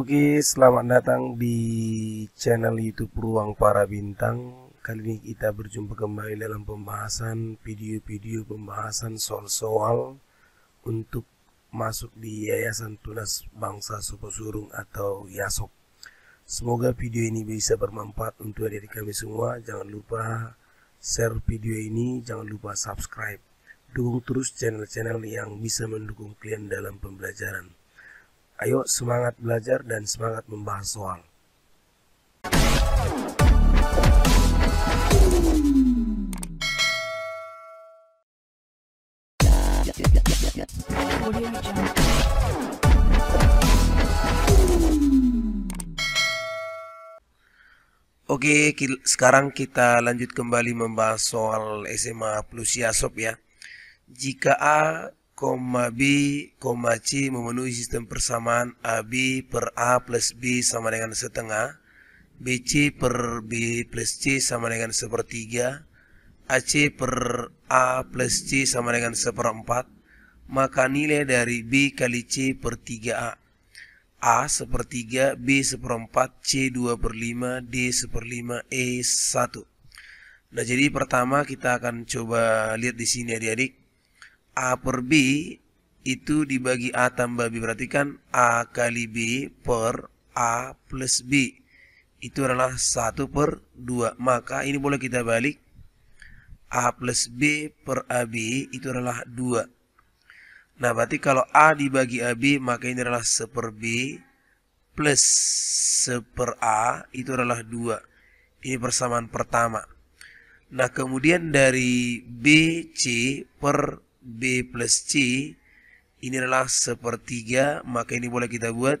Oke, selamat datang di channel YouTube Ruang Para Bintang. Kali ini kita berjumpa kembali dalam pembahasan video-video pembahasan soal-soal untuk masuk di Yayasan Tunas Bangsa Soposurung atau YASOP. Semoga video ini bisa bermanfaat untuk diri kami semua. Jangan lupa share video ini, jangan lupa subscribe. Dukung terus channel-channel yang bisa mendukung kalian dalam pembelajaran. Ayo semangat belajar dan semangat membahas soal. Oke, sekarang kita lanjut kembali membahas soal SMA plus Yasop ya. Jika A koma B, koma C memenuhi sistem persamaan AB per A plus B sama dengan setengah, BC per B plus C sama dengan sepertiga, AC per A plus C sama dengan seperempat, maka nilai dari B kali C per 3A. A sepertiga, B seperempat, C dua per lima D seperlima, E satu Nah jadi pertama kita akan coba lihat di sini adik-adik. A per B itu dibagi A tambah B. Berarti kan A kali B per A plus B. Itu adalah 1 per 2. Maka ini boleh kita balik. A plus B per AB itu adalah 2. Nah, berarti kalau A dibagi AB, maka ini adalah 1 per B plus 1 per A itu adalah 2. Ini persamaan pertama. Nah, kemudian dari BC per B plus C ini adalah sepertiga maka ini boleh kita buat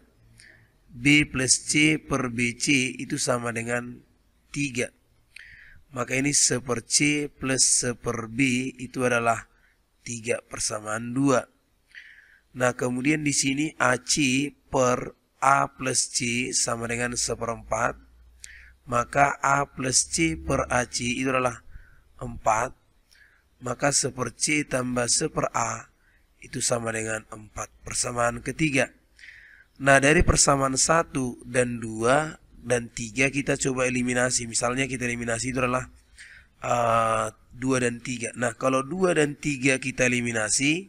B plus C per BC itu sama dengan 3 maka ini seper C plus seper B itu adalah 3 persamaan 2 nah kemudian di sini AC per A plus C sama dengan seperempat maka A plus C per AC itu adalah 4 maka seper C tambah seper A itu sama dengan 4 persamaan ketiga. Nah, dari persamaan 1 dan 2 dan 3 kita coba eliminasi. Misalnya kita eliminasi itu adalah uh, eh, 2 dan 3. Nah, kalau 2 dan 3 kita eliminasi,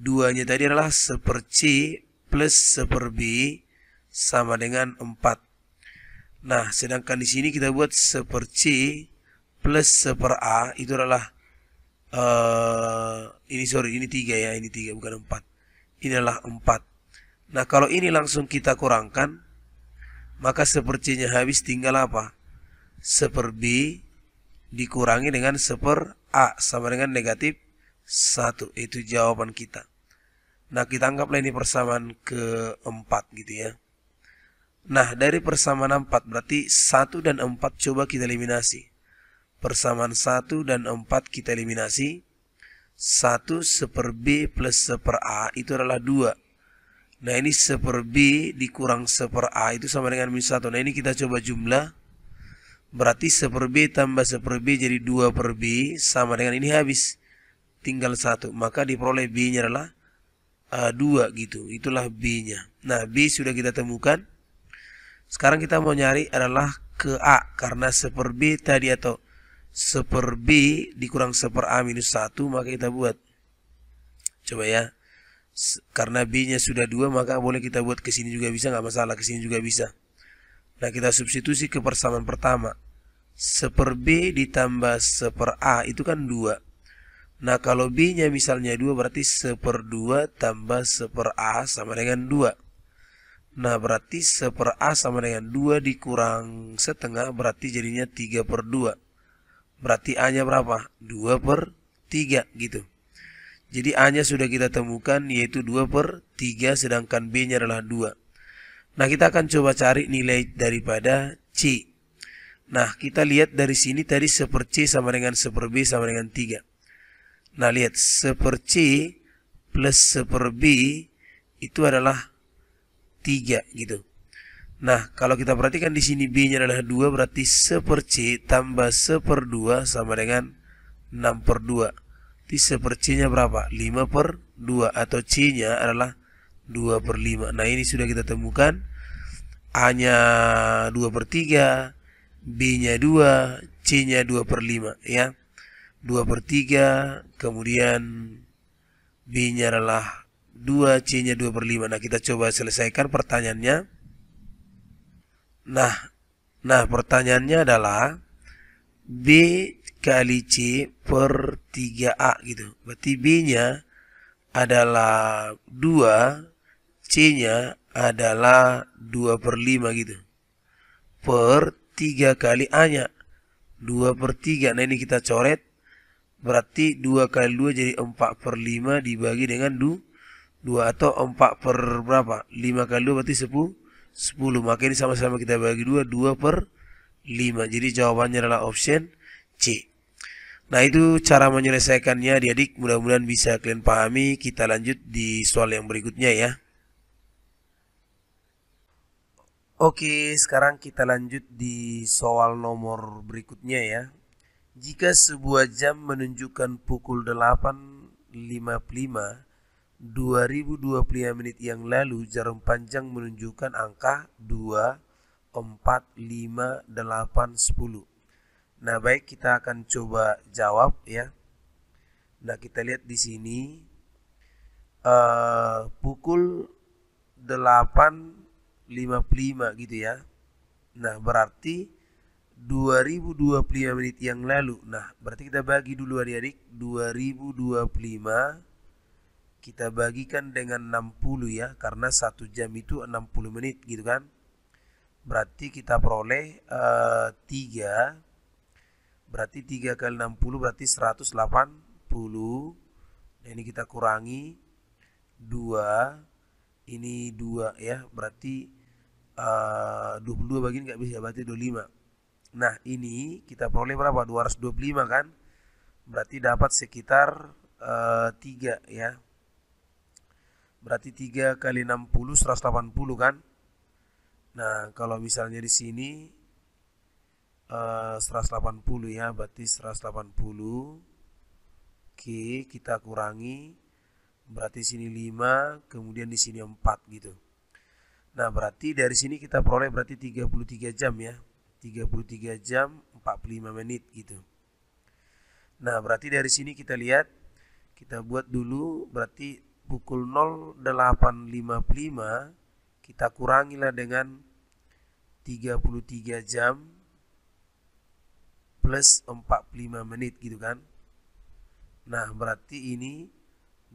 2-nya tadi adalah seper C plus seper B sama dengan 4. Nah, sedangkan di sini kita buat seper C plus seper A itu adalah uh, ini sorry ini tiga ya ini tiga bukan empat ini adalah empat nah kalau ini langsung kita kurangkan maka sepertinya habis tinggal apa seper B dikurangi dengan seper A sama dengan negatif satu itu jawaban kita nah kita anggaplah ini persamaan keempat gitu ya Nah, dari persamaan empat berarti satu dan empat coba kita eliminasi. Persamaan 1 dan 4 kita eliminasi. 1 seper B plus seper A itu adalah 2. Nah ini seper B dikurang seper A itu sama dengan minus 1. Nah ini kita coba jumlah. Berarti seper B tambah seper B jadi 2 per B sama dengan ini habis. Tinggal 1. Maka diperoleh B-nya adalah uh, eh, 2 gitu. Itulah B-nya. Nah B sudah kita temukan. Sekarang kita mau nyari adalah ke A karena seper B tadi atau seper B dikurang seper A minus 1 maka kita buat coba ya karena B nya sudah 2 maka boleh kita buat ke sini juga bisa nggak masalah ke sini juga bisa nah kita substitusi ke persamaan pertama seper B ditambah seper A itu kan 2 nah kalau B nya misalnya 2 berarti seper 2 tambah seper A sama dengan 2 Nah, berarti seper A sama dengan 2 dikurang setengah, berarti jadinya 3 per 2. Berarti A-nya berapa? 2 per 3 gitu. Jadi A-nya sudah kita temukan yaitu 2 per 3 sedangkan B-nya adalah 2. Nah kita akan coba cari nilai daripada C. Nah kita lihat dari sini tadi 1 per C sama dengan 1 per B sama dengan 3. Nah lihat 1 per C plus 1 per B itu adalah 3 gitu. Nah, kalau kita perhatikan di sini B-nya adalah 2, berarti 1 per C tambah 1 per 2 sama dengan 6 per 2. Berarti 1 per C-nya berapa? 5 per 2, atau C-nya adalah 2 per 5. Nah, ini sudah kita temukan. A-nya 2 per 3, B-nya 2, C-nya 2 per 5, ya. 2 per 3, kemudian B-nya adalah 2, C-nya 2 per 5. Nah, kita coba selesaikan pertanyaannya. Nah, nah pertanyaannya adalah B kali C per 3A gitu. Berarti B-nya adalah 2, C-nya adalah 2 per 5 gitu. Per 3 kali A-nya. 2 per 3. Nah ini kita coret. Berarti 2 kali 2 jadi 4 per 5 dibagi dengan 2. 2 atau 4 per berapa? 5 kali 2 berarti 10. 10 maka ini sama-sama kita bagi 2 2 per 5 jadi jawabannya adalah option C nah itu cara menyelesaikannya adik-adik mudah-mudahan bisa kalian pahami kita lanjut di soal yang berikutnya ya Oke, sekarang kita lanjut di soal nomor berikutnya ya. Jika sebuah jam menunjukkan pukul 8.55 2025 menit yang lalu jarum panjang menunjukkan angka 2, 4, 5, 8, 10. Nah, baik kita akan coba jawab ya. Nah, kita lihat di sini uh, pukul 8.55 gitu ya. Nah, berarti 2025 menit yang lalu. Nah, berarti kita bagi dulu adik-adik 2025 kita bagikan dengan 60 ya karena satu jam itu 60 menit gitu kan berarti kita peroleh uh, eh, 3 berarti 3 kali 60 berarti 180 nah, ini kita kurangi 2 ini 2 ya berarti eh, uh, 22 bagian nggak bisa berarti 25 nah ini kita peroleh berapa 225 kan berarti dapat sekitar uh, eh, 3 ya Berarti 3 kali 60 180 kan? Nah, kalau misalnya di sini eh, uh, 180 ya, berarti 180. Oke, kita kurangi. Berarti sini 5, kemudian di sini 4 gitu. Nah, berarti dari sini kita peroleh berarti 33 jam ya. 33 jam 45 menit gitu. Nah, berarti dari sini kita lihat kita buat dulu berarti pukul 08.55 kita kurangilah dengan 33 jam plus 45 menit gitu kan nah berarti ini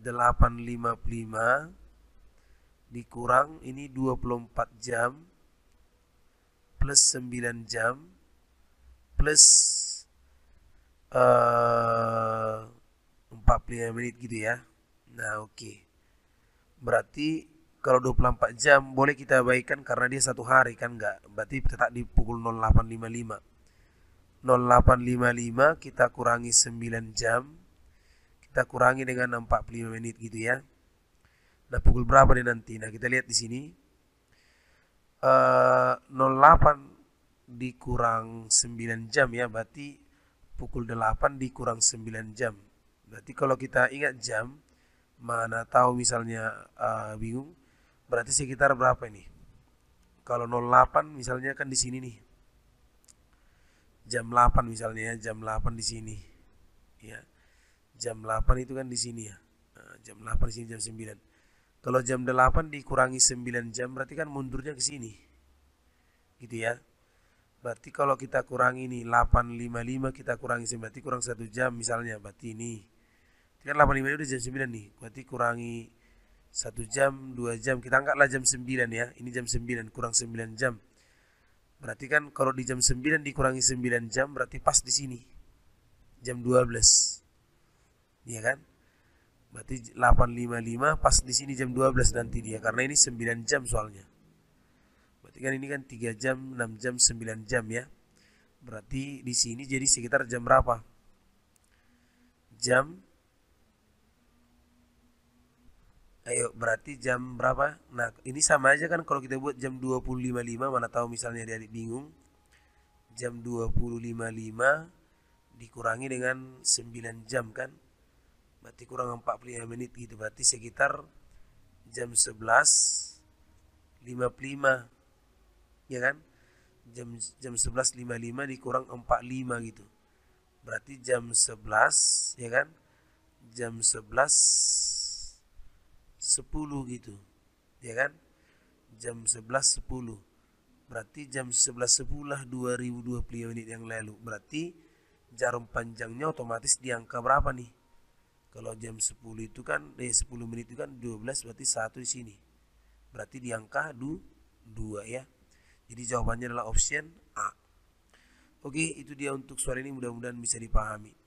855 dikurang ini 24 jam plus 9 jam plus eh, uh, 45 menit gitu ya nah oke okay berarti kalau 24 jam boleh kita abaikan karena dia satu hari kan enggak berarti tetap di pukul 08.55 08.55 kita kurangi 9 jam kita kurangi dengan 45 menit gitu ya nah pukul berapa nih nanti nah kita lihat di sini uh, eh, 08 dikurang 9 jam ya berarti pukul 8 dikurang 9 jam berarti kalau kita ingat jam mana tahu misalnya uh, bingung berarti sekitar berapa ini kalau 08 misalnya kan di sini nih jam 8 misalnya ya jam 8 di sini ya jam 8 itu kan di sini ya eh, jam 8 di sini jam 9 kalau jam 8 dikurangi 9 jam berarti kan mundurnya ke sini gitu ya berarti kalau kita kurangi ini 855 kita kurangi 9 berarti kurang satu jam misalnya berarti ini kan 85 udah jam 9 nih berarti kurangi 1 jam 2 jam kita angkatlah jam 9 ya ini jam 9 kurang 9 jam berarti kan kalau di jam 9 dikurangi 9 jam berarti pas di sini jam 12 iya kan berarti 855 pas di sini jam 12 nanti dia karena ini 9 jam soalnya berarti kan ini kan 3 jam 6 jam 9 jam ya berarti di sini jadi sekitar jam berapa jam Ayo berarti jam berapa? Nah ini sama aja kan kalau kita buat jam 25.5 mana tahu misalnya adik-adik bingung. Jam 25.5 dikurangi dengan 9 jam kan. Berarti kurang 45 menit gitu. Berarti sekitar jam 11 55 ya kan? Jam jam 11.55 dikurang 45 gitu. Berarti jam 11 ya kan? Jam 11 sepuluh gitu ya kan jam sebelas sepuluh, berarti jam sebelas 11.10 lah 2020 menit yang lalu berarti jarum panjangnya otomatis di angka berapa nih kalau jam sepuluh itu kan eh sepuluh menit itu kan dua belas, berarti satu di sini berarti di angka dua ya jadi jawabannya adalah option A oke itu dia untuk soal ini mudah-mudahan bisa dipahami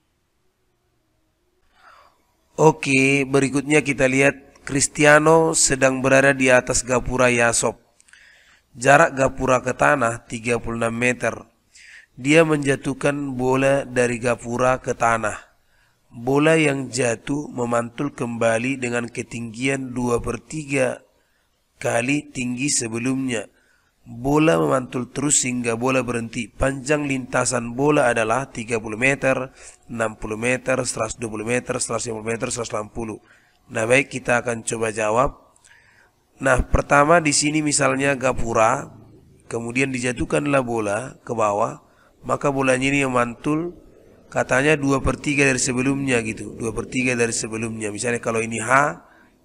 Oke, berikutnya kita lihat Cristiano sedang berada di atas gapura Yasop. Jarak gapura ke tanah 36 meter. Dia menjatuhkan bola dari gapura ke tanah. Bola yang jatuh memantul kembali dengan ketinggian 2 per 3 kali tinggi sebelumnya. Bola memantul terus hingga bola berhenti. Panjang lintasan bola adalah 30 meter, 60 meter, 120 meter, 150 meter, 180 Nah baik kita akan coba jawab. Nah pertama di sini misalnya gapura, kemudian dijatuhkanlah bola ke bawah, maka bolanya ini yang mantul katanya dua per 3 dari sebelumnya gitu dua per 3 dari sebelumnya misalnya kalau ini H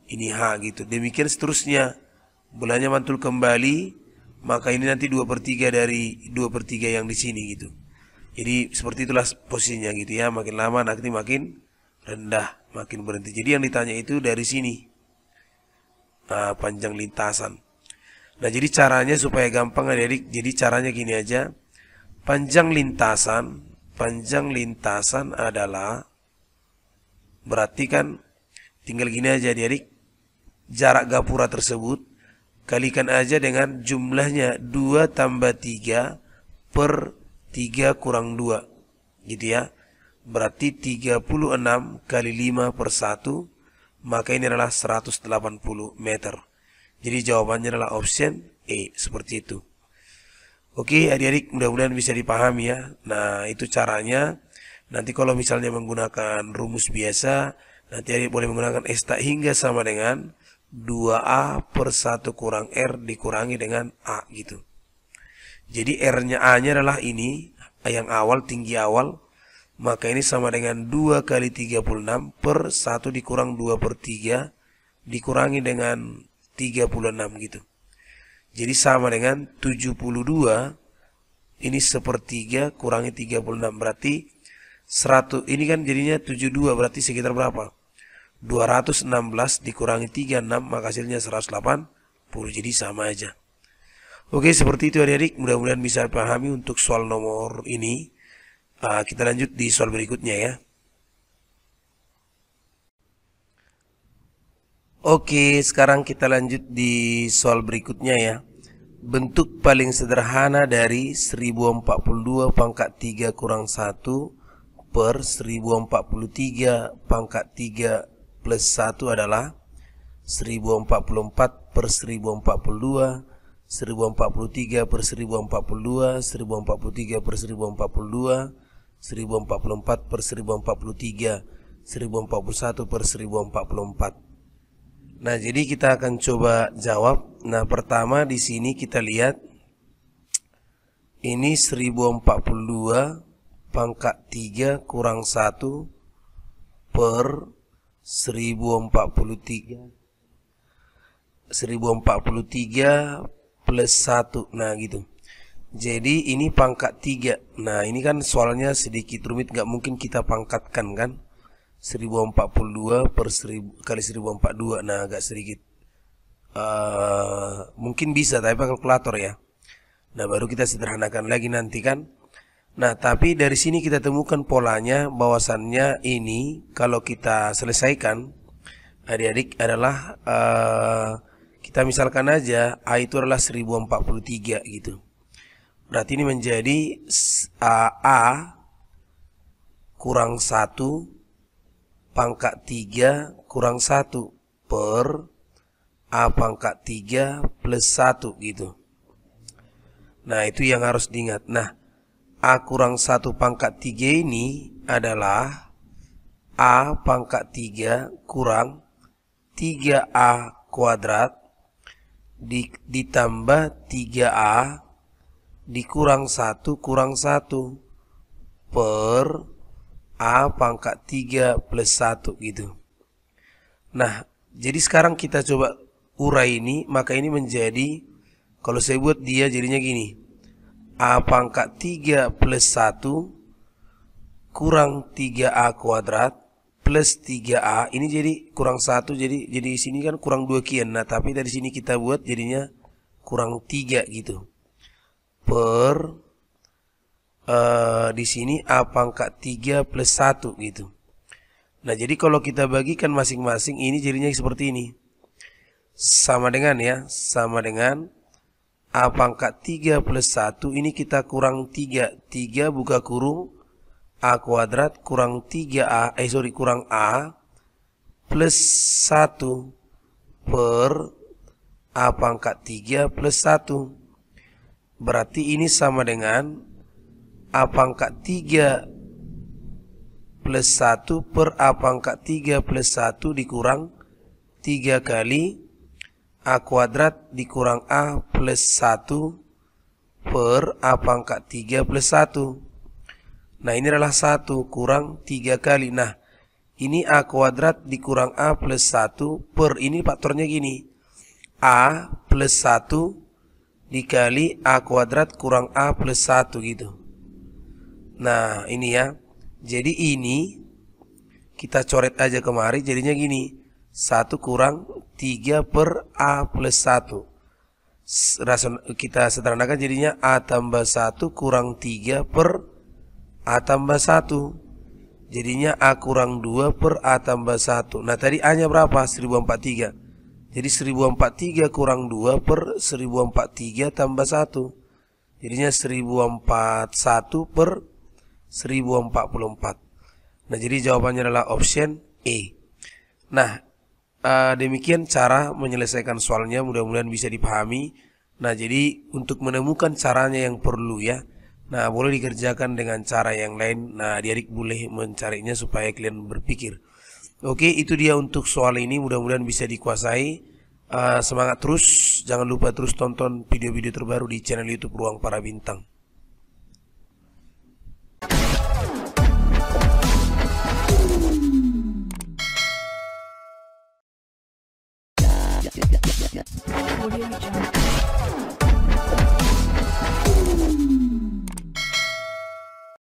ini H gitu demikian seterusnya bolanya mantul kembali maka ini nanti dua per 3 dari dua per 3 yang di sini gitu jadi seperti itulah posisinya gitu ya makin lama nanti makin rendah makin berhenti jadi yang ditanya itu dari sini nah, panjang lintasan nah jadi caranya supaya gampang ya adik jadi caranya gini aja panjang lintasan panjang lintasan adalah berarti kan tinggal gini aja adik jarak gapura tersebut kalikan aja dengan jumlahnya 2 tambah 3 per 3 kurang 2 gitu ya berarti 36 kali 5 per 1 maka ini adalah 180 meter jadi jawabannya adalah option E seperti itu Oke adik-adik mudah-mudahan bisa dipahami ya nah itu caranya nanti kalau misalnya menggunakan rumus biasa nanti adik boleh menggunakan S tak hingga sama dengan 2A per 1 kurang R dikurangi dengan A gitu jadi R nya A nya adalah ini yang awal tinggi awal maka ini sama dengan 2 kali 36 per 1 dikurang 2 per 3 dikurangi dengan 36 gitu. Jadi sama dengan 72 ini sepertiga kurangi 36 berarti 100 ini kan jadinya 72 berarti sekitar berapa? 216 dikurangi 36 maka hasilnya 180 jadi sama aja. Oke seperti itu adik-adik mudah-mudahan bisa pahami untuk soal nomor ini. Eh, kita lanjut di soal berikutnya ya. Oke, sekarang kita lanjut di soal berikutnya ya. Bentuk paling sederhana dari 1042 pangkat 3 kurang 1 per 1043 pangkat 3 plus 1 adalah 1044 per 1042 1043 per 1042 1043 per 1042 1044 per 1043, 1041 per 1044. Nah, jadi kita akan coba jawab. Nah, pertama di sini kita lihat ini 1042 pangkat 3 kurang 1 per 1043 1043 plus 1 nah gitu jadi ini pangkat 3 Nah ini kan soalnya sedikit rumit Gak mungkin kita pangkatkan kan 1042 per 1000, kali 1042 Nah agak sedikit uh, Mungkin bisa tapi pakai kalkulator ya Nah baru kita sederhanakan lagi nanti kan Nah tapi dari sini kita temukan polanya bahwasannya ini Kalau kita selesaikan Adik-adik adalah uh, Kita misalkan aja A itu adalah 1043 gitu Berarti ini menjadi uh, A kurang 1 pangkat 3 kurang 1 per A pangkat 3 plus 1 gitu. Nah itu yang harus diingat. Nah A kurang 1 pangkat 3 ini adalah A pangkat 3 kurang 3A kuadrat ditambah 3A dikurang satu kurang satu per A pangkat tiga plus satu gitu. Nah, jadi sekarang kita coba urai ini, maka ini menjadi, kalau saya buat dia jadinya gini. A pangkat tiga plus satu kurang tiga a kuadrat plus tiga a Ini jadi kurang satu jadi jadi sini kan kurang dua kian. Nah, tapi dari sini kita buat jadinya kurang tiga gitu per uh, di sini A pangkat 3 plus 1 gitu. Nah, jadi kalau kita bagikan masing-masing ini jadinya seperti ini. Sama dengan ya, sama dengan A pangkat 3 plus 1 ini kita kurang 3. 3 buka kurung A kuadrat kurang 3A, eh sorry kurang A plus 1 per A pangkat 3 plus 1. Berarti ini sama dengan A pangkat 3 plus 1 per A pangkat 3 plus 1 dikurang 3 kali A kuadrat dikurang A plus 1 per A pangkat 3 plus 1. Nah ini adalah 1 kurang 3 kali. Nah ini A kuadrat dikurang A plus 1 per ini faktornya gini. A plus 1 dikali A kuadrat kurang A plus 1 gitu. Nah ini ya. Jadi ini kita coret aja kemari jadinya gini. 1 kurang 3 per A plus 1. kita sederhanakan jadinya A tambah 1 kurang 3 per A tambah 1. Jadinya A kurang 2 per A tambah 1. Nah tadi A nya berapa? 1043. Jadi 1043 kurang 2 per 1043 tambah 1. Jadinya 1041 per 1044. Nah, jadi jawabannya adalah option E. Nah, uh, demikian cara menyelesaikan soalnya mudah-mudahan bisa dipahami. Nah, jadi untuk menemukan caranya yang perlu ya. Nah, boleh dikerjakan dengan cara yang lain. Nah, adik-adik boleh mencarinya supaya kalian berpikir. Oke, itu dia untuk soal ini. Mudah-mudahan bisa dikuasai. Uh, semangat terus. Jangan lupa terus tonton video-video terbaru di channel YouTube Ruang Para Bintang. Audio